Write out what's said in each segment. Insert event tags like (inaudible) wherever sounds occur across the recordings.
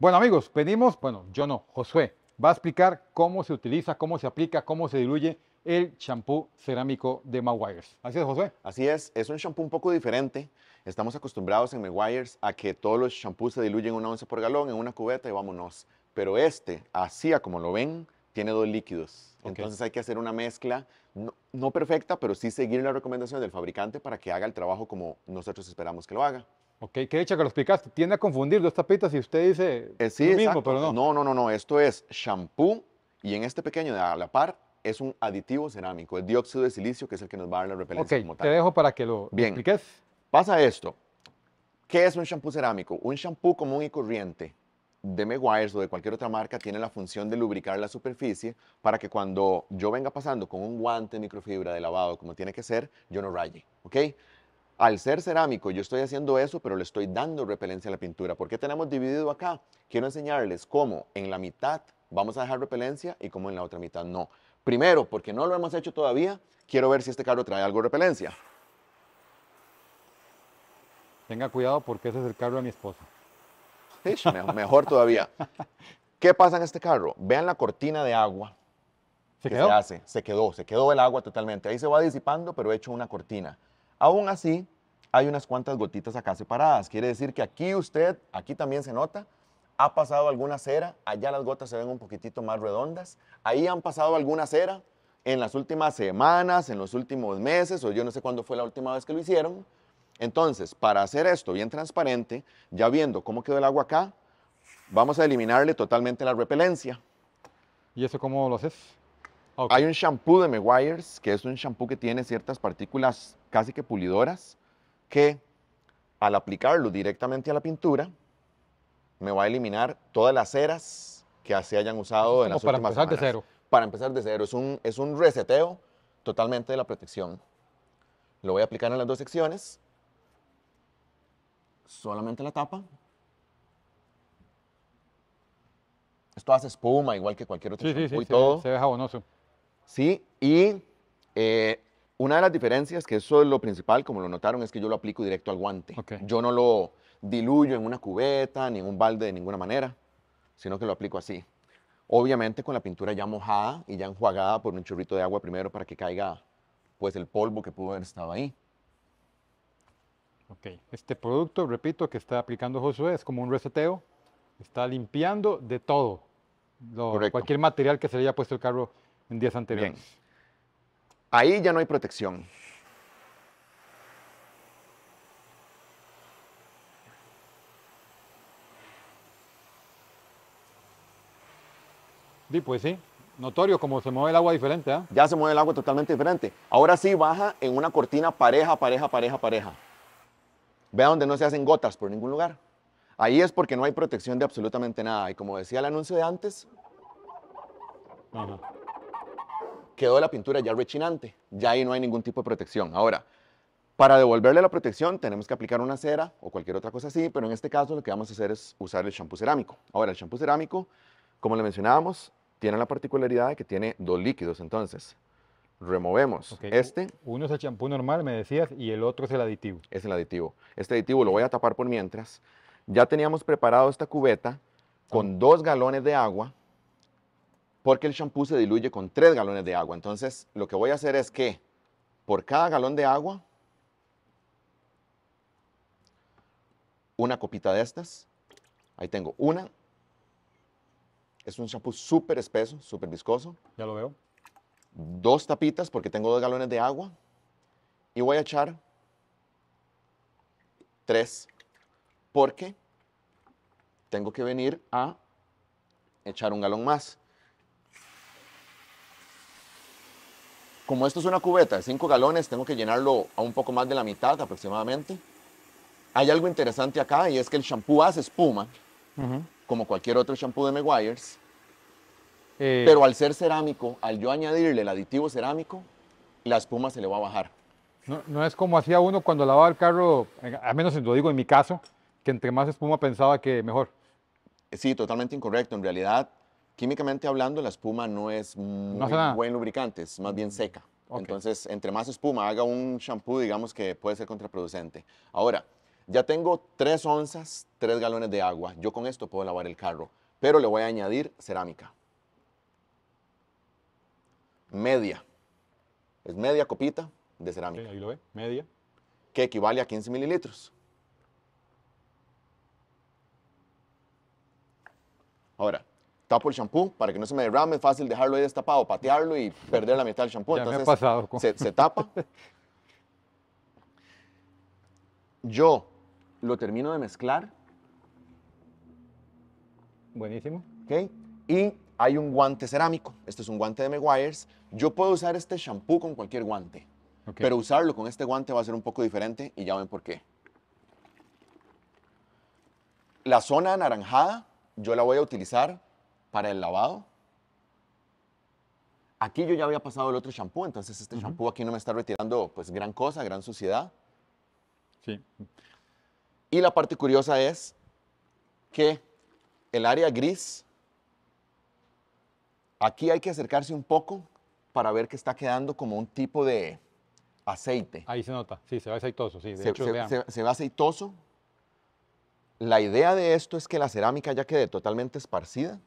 Bueno amigos, pedimos, bueno, yo no, Josué va a explicar cómo se utiliza, cómo se aplica, cómo se diluye el champú cerámico de Maguires. Así es, Josué. Así es, es un champú un poco diferente. Estamos acostumbrados en Maguires a que todos los champús se diluyen una onza por galón en una cubeta y vámonos. Pero este, así como lo ven, tiene dos líquidos. Entonces hay que hacer una mezcla, no perfecta, pero sí seguir la recomendación del fabricante para que haga el trabajo como nosotros esperamos que lo haga. Ok, qué hecha que lo explicaste. Tiende a confundir dos tapitas y usted dice eh, lo mismo, pero no. No, no, no, no. Esto es shampoo y en este pequeño de la par es un aditivo cerámico, el dióxido de silicio, que es el que nos va a dar la repelencia okay, te dejo para que lo Bien. expliques. Pasa esto. ¿Qué es un shampoo cerámico? Un shampoo común y corriente de Meguiar's o de cualquier otra marca tiene la función de lubricar la superficie para que cuando yo venga pasando con un guante de microfibra de lavado como tiene que ser, yo no raye, ¿ok? Al ser cerámico, yo estoy haciendo eso, pero le estoy dando repelencia a la pintura. ¿Por qué tenemos dividido acá? Quiero enseñarles cómo en la mitad vamos a dejar repelencia y cómo en la otra mitad no. Primero, porque no lo hemos hecho todavía, quiero ver si este carro trae algo de repelencia. Tenga cuidado porque ese es el carro de mi esposa. mejor, todavía. (laughs) ¿Qué pasa en este carro? Vean la cortina de agua que se hace. Se quedó, se quedó el agua totalmente. Ahí se va disipando, pero he hecho una cortina. Aún así, hay unas cuantas gotitas acá separadas. Quiere decir que aquí usted, aquí también se nota, ha pasado alguna cera, allá las gotas se ven un poquitito más redondas, ahí han pasado alguna cera en las últimas semanas, en los últimos meses, o yo no sé cuándo fue la última vez que lo hicieron. Entonces, para hacer esto bien transparente, ya viendo cómo quedó el agua acá, vamos a eliminarle totalmente la repelencia. ¿Y eso cómo lo haces? Hay un shampoo de Meguiar's, que es un shampoo que tiene ciertas partículas casi que pulidoras, que al aplicarlo directamente a la pintura, me va a eliminar todas las ceras que se hayan usado en las para empezar de cero. Para empezar de cero. Es un, es un reseteo totalmente de la protección. Lo voy a aplicar en las dos secciones. Solamente la tapa. Esto hace espuma, igual que cualquier otro sí, shampoo sí, sí, y todo. Se, se ve jabonoso. ¿sí? Y eh, una de las diferencias, que eso es lo principal, como lo notaron, es que yo lo aplico directo al guante. Yo no lo diluyo en una cubeta ni en un balde de ninguna manera, sino que lo aplico así. Obviamente con la pintura ya mojada y ya enjuagada por un chorrito de agua primero para que caiga pues el polvo que pudo haber estado ahí. Ok, este producto, repito, que está aplicando Josué es como un reseteo, está limpiando de todo, cualquier material que se le haya puesto el carro en días anteriores. Ahí ya no hay protección. Sí, pues sí. Notorio como se mueve el agua diferente. ¿eh? Ya se mueve el agua totalmente diferente. Ahora sí baja en una cortina pareja, pareja, pareja, pareja. Vea donde no se hacen gotas por ningún lugar. Ahí es porque no hay protección de absolutamente nada. Y como decía el anuncio de antes, Ajá quedó la pintura ya rechinante, ya ahí no hay ningún tipo de protección. Ahora, para devolverle la protección tenemos que aplicar una cera o cualquier otra cosa así, pero en este caso lo que vamos a hacer es usar el champú cerámico. Ahora, el champú cerámico, como le mencionábamos, tiene la particularidad de que tiene dos líquidos, entonces removemos este. Uno es el champú normal, me decías, y el otro es el aditivo. Es el aditivo. Este aditivo lo voy a tapar por mientras. Ya teníamos preparado esta cubeta con ah. dos galones de agua porque el champú se diluye con tres galones de agua. Entonces, lo que voy a hacer es que por cada galón de agua, una copita de estas. Ahí tengo una. Es un champú súper espeso, súper viscoso. Ya lo veo. Dos tapitas porque tengo dos galones de agua. Y voy a echar tres porque tengo que venir a echar un galón más. Como esto es una cubeta de 5 galones, tengo que llenarlo a un poco más de la mitad aproximadamente. Hay algo interesante acá y es que el shampoo hace espuma, como cualquier otro shampoo de Meguiar's. Eh. Pero al ser cerámico, al yo añadirle el aditivo cerámico, la espuma se le va a bajar. No, no es como hacía uno cuando lavaba el carro, al menos lo digo en mi caso, que entre más espuma pensaba que mejor. Sí, totalmente incorrecto. En realidad, químicamente hablando, la espuma no es muy buen lubricante, es más bien seca. Entonces, entre más espuma haga un shampoo, digamos que puede ser contraproducente. Ahora, ya tengo tres onzas, tres galones de agua. Yo con esto puedo lavar el carro, pero le voy a añadir cerámica. Media. Es media copita de cerámica. ahí lo ve, media. Que equivale a 15 mililitros. Ahora, tapo el champú para que no se me derrame, es fácil dejarlo ahí destapado, patearlo y perder la mitad del champú. Ya me ha pasado se, tapa. (laughs) Yo lo termino de mezclar. Buenísimo. Y hay un guante cerámico. Este es un guante de Meguiar's. Yo puedo usar este champú con cualquier guante. Pero usarlo con este guante va a ser un poco diferente y ya ven por qué. La zona anaranjada yo la voy a utilizar para el lavado. Aquí yo ya había pasado el otro champú, entonces este champú aquí no me está retirando pues gran cosa, gran suciedad. Sí. Y la parte curiosa es que el área gris, aquí hay que acercarse un poco para ver que está quedando como un tipo de aceite. Ahí se nota, sí, se ve aceitoso, sí. De hecho, se ve aceitoso. La idea de esto es que la cerámica ya quede totalmente esparcida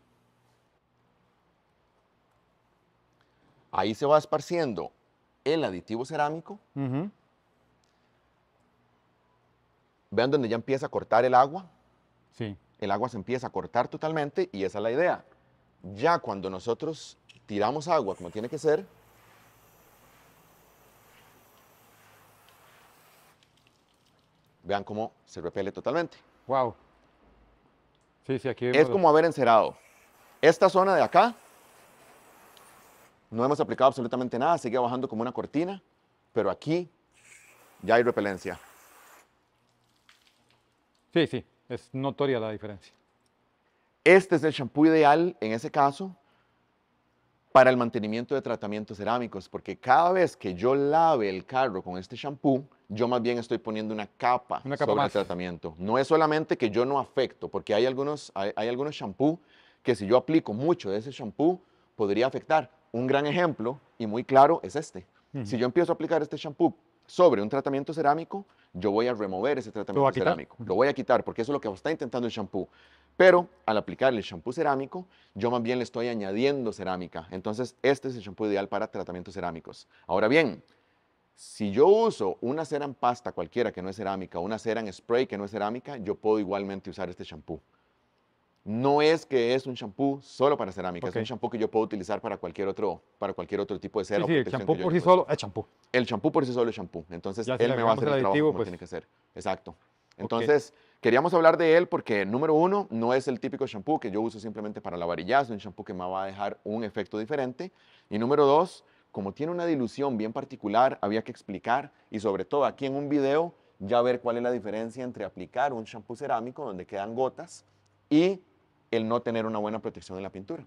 Ahí se va esparciendo el aditivo cerámico. Vean donde ya empieza a cortar el agua. Sí. El agua se empieza a cortar totalmente y esa es la idea. Ya cuando nosotros tiramos agua como tiene que ser, vean cómo se repele totalmente. Wow. Sí, sí, aquí es como haber encerado. Esta zona de acá no hemos aplicado absolutamente nada, sigue bajando como una cortina, pero aquí ya hay repelencia. Sí, sí, es notoria la diferencia. Este es el champú ideal en ese caso para el mantenimiento de tratamientos cerámicos, porque cada vez que yo lave el carro con este champú, yo más bien estoy poniendo una capa, sobre el tratamiento. No es solamente que yo no afecto, porque hay algunos, hay, algunos que si yo aplico mucho de ese champú podría afectar. Un gran ejemplo y muy claro es este. Si yo empiezo a aplicar este shampoo sobre un tratamiento cerámico, yo voy a remover ese tratamiento cerámico. Lo voy a quitar porque eso es lo que está intentando el shampoo. Pero al aplicarle el shampoo cerámico, yo más bien le estoy añadiendo cerámica. Entonces, este es el shampoo ideal para tratamientos cerámicos. Ahora bien, si yo uso una cera en pasta cualquiera que no es cerámica, una cera en spray que no es cerámica, yo puedo igualmente usar este shampoo. No es que es un champú solo para cerámica, es un champú que yo puedo utilizar para cualquier otro, para cualquier otro tipo de cera. Sí, el champú por sí solo es champú. El champú por sí solo es champú. Entonces, él me va a hacer el, trabajo como pues. tiene que ser. Exacto. Entonces, queríamos hablar de él porque, número uno, no es el típico champú que yo uso simplemente para la varilla, es un champú que me va a dejar un efecto diferente. Y número dos, como tiene una dilución bien particular, había que explicar y sobre todo aquí en un video ya ver cuál es la diferencia entre aplicar un champú cerámico donde quedan gotas y el no tener una buena protección en la pintura.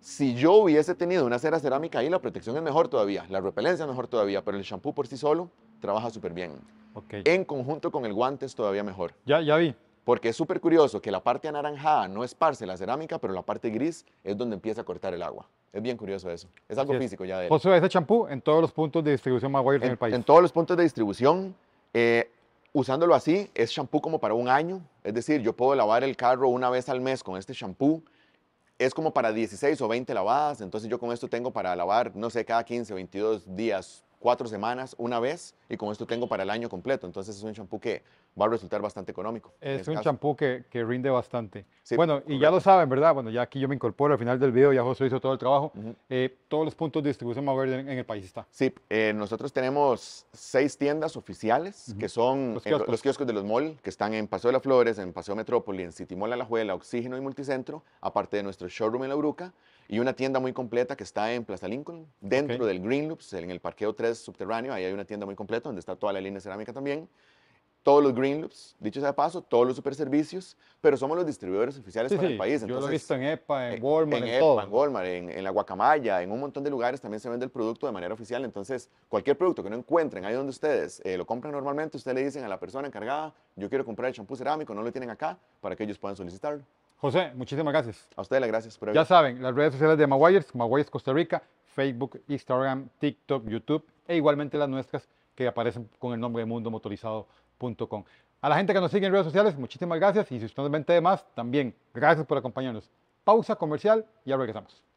Si yo hubiese tenido una cera cerámica ahí, la protección es mejor todavía, la repelencia es mejor todavía, pero el shampoo por sí solo trabaja súper bien. Okay. En conjunto con el guante es todavía mejor. Ya, ya vi. Porque es súper curioso que la parte anaranjada no esparce la cerámica, pero la parte gris es donde empieza a cortar el agua. Es bien curioso eso. Es algo físico ya de él. José, ese champú en todos los puntos de distribución más en, en el país. En todos los puntos de distribución. Eh, usándolo así, es champú como para un año. Es decir, yo puedo lavar el carro una vez al mes con este champú, Es como para 16 o 20 lavadas. Entonces yo con esto tengo para lavar, no sé, cada 15 o 22 días cuatro semanas, una vez, y con esto tengo para el año completo. Entonces es un champú que va a resultar bastante económico. Es un champú que, que, rinde bastante. bueno, y ya lo saben, ¿verdad? Bueno, ya aquí yo me incorporo al final del video, ya José hizo todo el trabajo. Eh, todos los puntos de distribución más verde en, el país está. Sí, eh, nosotros tenemos seis tiendas oficiales, que son eh, los kioscos. de los mall, que están en Paseo de las Flores, en Paseo Metrópoli, en City Mall Alajuela, Oxígeno y Multicentro, aparte de nuestro showroom en La Bruca y una tienda muy completa que está en Plaza Lincoln, dentro del Green Loops, en el parqueo 3 subterráneo. Ahí hay una tienda muy completa donde está toda la línea cerámica también. Todos los Green Loops, dicho sea de paso, todos los super servicios, pero somos los distribuidores oficiales para el país. Entonces, Yo lo he visto en EPA, en eh, Walmart, en, en todo. en Walmart, en, la Guacamaya, en un montón de lugares también se vende el producto de manera oficial. Entonces, cualquier producto que no encuentren ahí donde ustedes eh, lo compran normalmente, ustedes le dicen a la persona encargada, yo quiero comprar el champú cerámico, no lo tienen acá, para que ellos puedan solicitarlo. José, muchísimas gracias. A ustedes las gracias. Por ya saben, las redes sociales de Maguires, Maguires Costa Rica, Facebook, Instagram, TikTok, YouTube e igualmente las nuestras que aparecen con el nombre de mundomotorizado.com. A la gente que nos sigue en redes sociales, muchísimas gracias y si usted de más, también gracias por acompañarnos. Pausa comercial y ya regresamos.